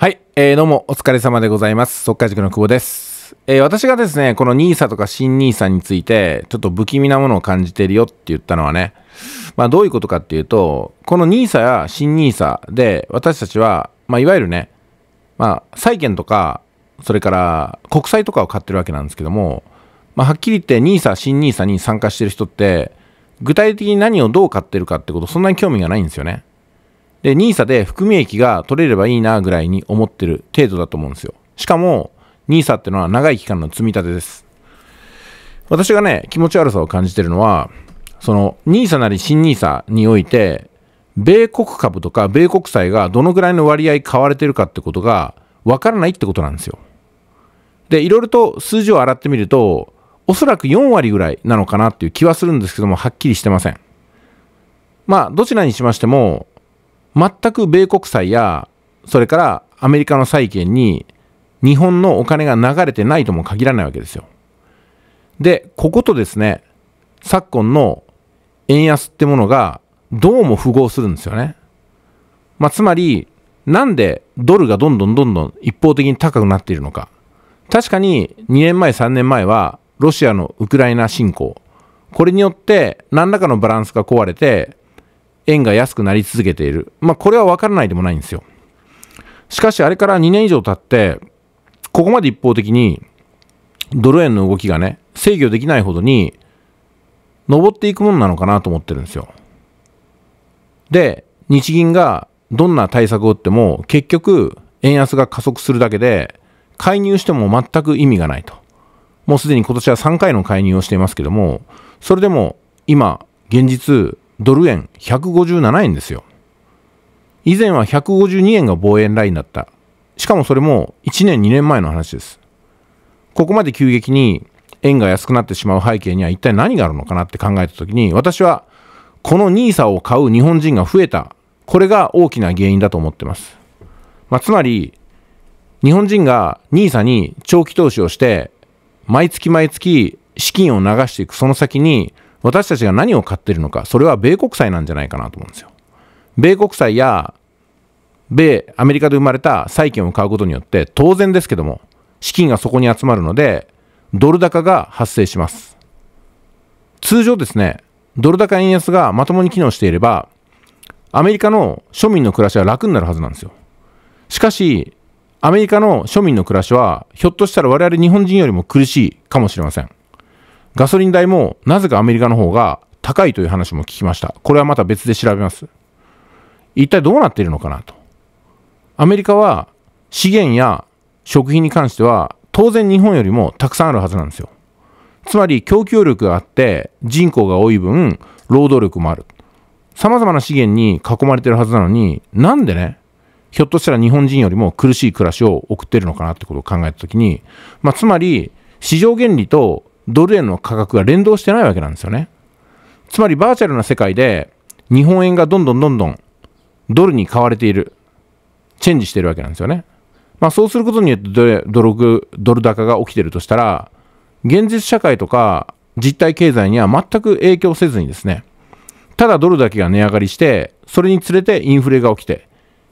はい、えー、どうもお疲れ様でございます。速稼塾の久保です。えー、私がですね、この NISA とか新 NISA について、ちょっと不気味なものを感じてるよって言ったのはね、まあどういうことかっていうと、この NISA や新 NISA で私たちは、まあいわゆるね、まあ債券とか、それから国債とかを買ってるわけなんですけども、まあはっきり言って NISA、新 NISA に参加してる人って、具体的に何をどう買ってるかってこと、そんなに興味がないんですよね。で、NISA で含み益が取れればいいなぐらいに思ってる程度だと思うんですよ。しかも、NISA ってのは長い期間の積み立てです。私がね、気持ち悪さを感じてるのは、その NISA なり新 NISA において、米国株とか米国債がどのぐらいの割合買われてるかってことがわからないってことなんですよ。で、いろいろと数字を洗ってみると、おそらく4割ぐらいなのかなっていう気はするんですけども、はっきりしてません。まあ、どちらにしましても、全く米国債や、それからアメリカの債券に日本のお金が流れてないとも限らないわけですよ。で、こことですね、昨今の円安ってものがどうも符合するんですよね。まあ、つまり、なんでドルがどんどんどんどん一方的に高くなっているのか。確かに2年前3年前はロシアのウクライナ侵攻。これによって何らかのバランスが壊れて円が安くなり続けている。まあ、これは分からないでもないんですよ。しかし、あれから2年以上経って、ここまで一方的に、ドル円の動きがね、制御できないほどに、上っていくもんなのかなと思ってるんですよ。で、日銀がどんな対策を打っても、結局、円安が加速するだけで、介入しても全く意味がないと。もうすでに今年は3回の介入をしていますけども、それでも今、現実、ドル円157円ですよ。以前は152円が防衛ラインだった。しかもそれも1年2年前の話です。ここまで急激に円が安くなってしまう背景には一体何があるのかなって考えた時に私はこの NISA を買う日本人が増えた。これが大きな原因だと思ってます。まあ、つまり日本人が NISA に長期投資をして毎月毎月資金を流していくその先に私たちが何を買ってるのか、それは米国債なんじゃないかなと思うんですよ。米国債や、米、アメリカで生まれた債券を買うことによって、当然ですけども、資金がそこに集まるので、ドル高が発生します。通常ですね、ドル高円安がまともに機能していれば、アメリカの庶民の暮らしは楽になるはずなんですよ。しかし、アメリカの庶民の暮らしは、ひょっとしたら我々日本人よりも苦しいかもしれません。ガソリン代もなぜかアメリカの方が高いという話も聞きました。これはまた別で調べます。一体どうなっているのかなと。アメリカは資源や食品に関しては当然日本よりもたくさんあるはずなんですよ。つまり供給力があって人口が多い分労働力もある。様々な資源に囲まれてるはずなのになんでね、ひょっとしたら日本人よりも苦しい暮らしを送ってるのかなってことを考えた時に、まあ、つまり市場原理とドル円の価格が連動してないわけなんですよね。つまりバーチャルな世界で日本円がどんどんどんどんドルに買われている。チェンジしてるわけなんですよね。まあ、そうすることによってドルドル高が起きてるとしたら、現実社会とか実体経済には全く影響せずにですね、ただドルだけが値上がりして、それにつれてインフレが起きて、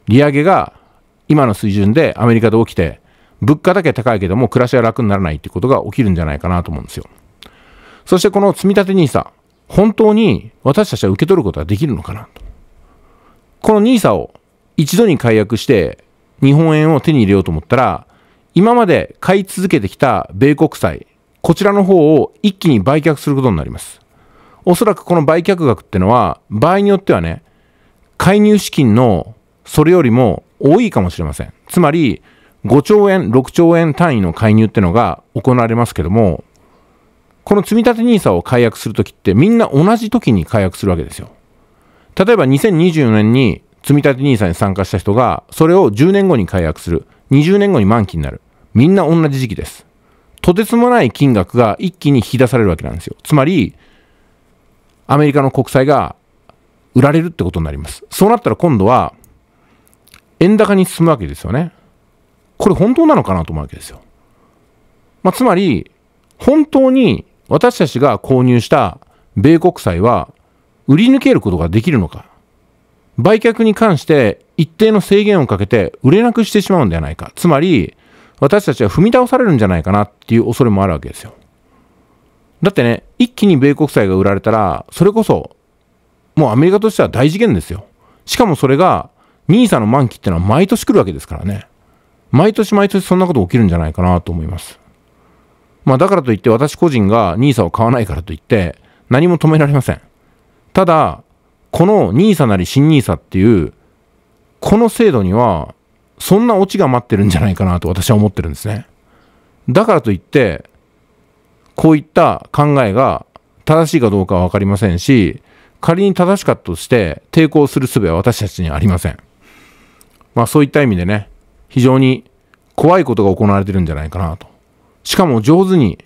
利上げが今の水準でアメリカで起きて、物価だけ高いけども暮らしは楽にならないってことが起きるんじゃないかなと思うんですよ。そしてこの積立 NISA、本当に私たちは受け取ることができるのかなと。この NISA を一度に解約して日本円を手に入れようと思ったら、今まで買い続けてきた米国債、こちらの方を一気に売却することになります。おそらくこの売却額ってのは、場合によってはね、介入資金のそれよりも多いかもしれません。つまり、5兆円、6兆円単位の介入ってのが行われますけども、この積立 NISA を解約するときってみんな同じ時に解約するわけですよ。例えば2024年に積立 NISA に参加した人がそれを10年後に解約する。20年後に満期になる。みんな同じ時期です。とてつもない金額が一気に引き出されるわけなんですよ。つまり、アメリカの国債が売られるってことになります。そうなったら今度は、円高に進むわけですよね。これ本当なのかなと思うわけですよ。まあ、つまり、本当に私たちが購入した米国債は売り抜けることができるのか。売却に関して一定の制限をかけて売れなくしてしまうんではないか。つまり、私たちは踏み倒されるんじゃないかなっていう恐れもあるわけですよ。だってね、一気に米国債が売られたら、それこそ、もうアメリカとしては大事件ですよ。しかもそれが、nisa の満期ってのは毎年来るわけですからね。毎年毎年そんなこと起きるんじゃないかなと思います。まあだからといって私個人が NISA を買わないからといって何も止められません。ただ、この NISA なり新 NISA っていう、この制度にはそんなオチが待ってるんじゃないかなと私は思ってるんですね。だからといって、こういった考えが正しいかどうかは分かりませんし、仮に正しかったとして抵抗する術は私たちにはありません。まあそういった意味でね、非常に怖いことが行われてるんじゃないかなと。しかも上手に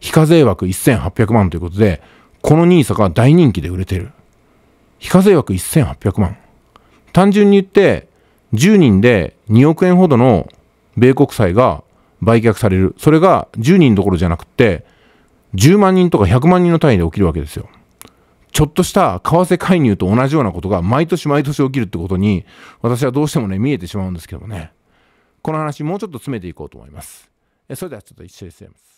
非課税枠1800万ということで、この NISA が大人気で売れてる。非課税枠1800万。単純に言って、10人で2億円ほどの米国債が売却される。それが10人どころじゃなくて、10万人とか100万人の単位で起きるわけですよ。ちょっとした為替介入と同じようなことが毎年毎年起きるってことに、私はどうしてもね、見えてしまうんですけどもね。この話もうちょっと詰めていこうと思います。それではちょっと一緒に失礼します。